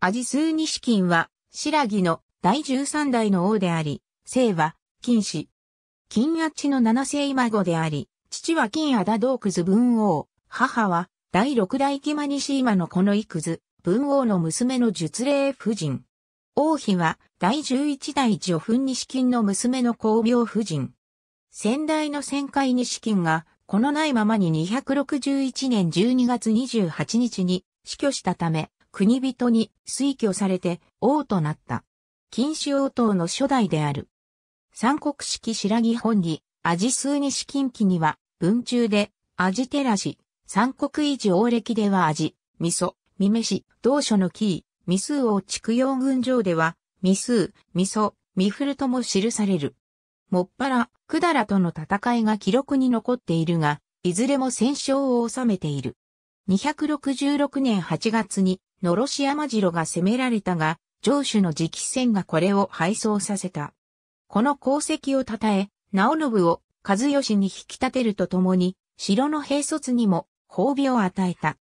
アジスーニシキンは、白木の第13代の王であり、姓は、金氏。金あチの七世孫であり、父は金アダドークズ文王、母は、第六代キマニシーマのこのイクズ、文王の娘の術霊夫人。王妃は、第11代ジョフンニシキンの娘の公病夫人。先代の旋回キンが、このないままに261年12月28日に死去したため、国人に推挙されて王となった。禁止王党の初代である。三国式白木本義、アジ数資近期には、文中で、アジテラシ、三国維持王暦ではアジ、味噌、ミメシ、同書のキー、ミス王畜養群上では、ミスミソ、ミフルとも記される。もっぱら、クダラとの戦いが記録に残っているが、いずれも戦勝を収めている。266年8月にのろし山城が攻められたが、城主の直戦がこれを敗走させた。この功績を称え、直信を和義に引き立てるとともに、城の兵卒にも褒美を与えた。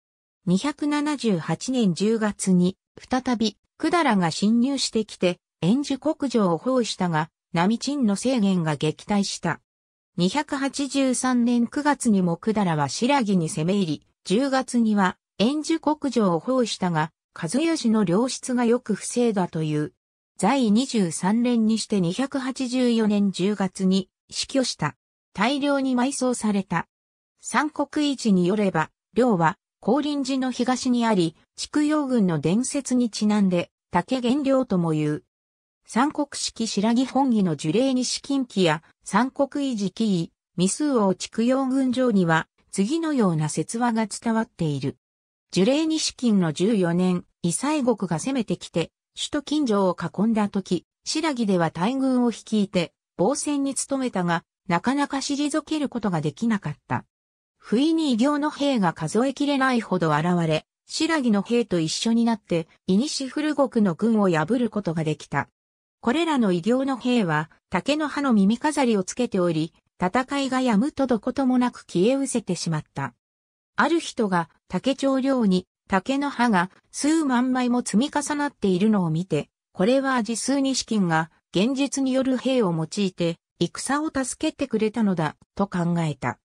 278年10月に、再び、百済が侵入してきて、円寿国城を包囲したが、並鎮の制限が撃退した。283年9月にも百済は白木に攻め入り、10月には円寿国城を包囲したが、和義の良質がよく不正だという。在位23年にして284年10月に死去した。大量に埋葬された。三国維持によれば、領は、降臨寺の東にあり、畜養軍の伝説にちなんで、竹原陵とも言う。三国式白木本義の樹齢に資金期や、三国維持期位、未数王畜養軍上には、次のような説話が伝わっている。樹齢金の14年、異西国が攻めてきて、首都近所を囲んだ時、白木では大軍を率いて、防戦に努めたが、なかなか退けることができなかった。不意に異形の兵が数えきれないほど現れ、白木の兵と一緒になって、イニシフル国の軍を破ることができた。これらの異形の兵は、竹の葉の耳飾りをつけており、戦いがやむとどこともなく消え失せてしまった。ある人が竹町寮に竹の葉が数万枚も積み重なっているのを見て、これは味数金が現実による兵を用いて戦を助けてくれたのだと考えた。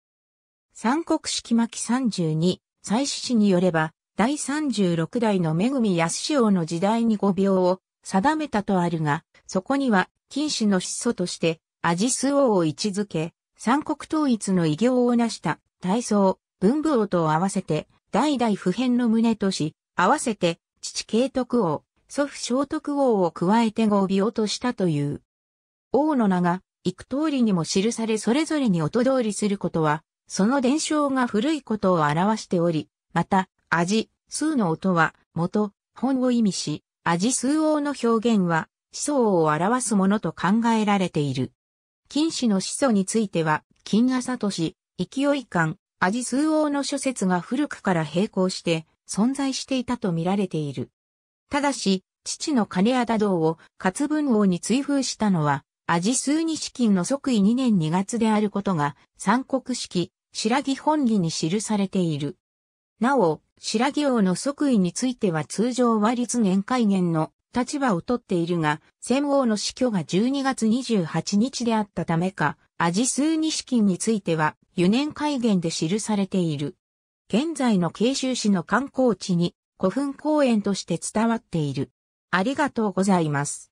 三国式巻32、祭祀氏によれば、第36代の恵み安潮の時代に五秒を定めたとあるが、そこには、金氏の始祖として、アジス王を位置づけ、三国統一の偉業を成した、大僧、文武王と合わせて、代々普遍の宗とし、合わせて、父慶徳王、祖父聖徳王を加えて合尾をとしたという。王の名が、幾通りにも記されそれぞれに音通りすることは、その伝承が古いことを表しており、また、味、数の音は、元、本を意味し、味数王の表現は、思想を表すものと考えられている。金氏の子孫については、金朝とし、勢い感、アジス王の諸説が古くから並行して存在していたと見られている。ただし、父の金谷ダ道を勝文王に追封したのは、アジスー錦の即位2年2月であることが、三国式、白木本義に記されている。なお、白木王の即位については通常は立年会限の立場をとっているが、戦王の死去が12月28日であったためか、アジスーニ資金については、油年改元言で記されている。現在の慶州市の観光地に古墳公園として伝わっている。ありがとうございます。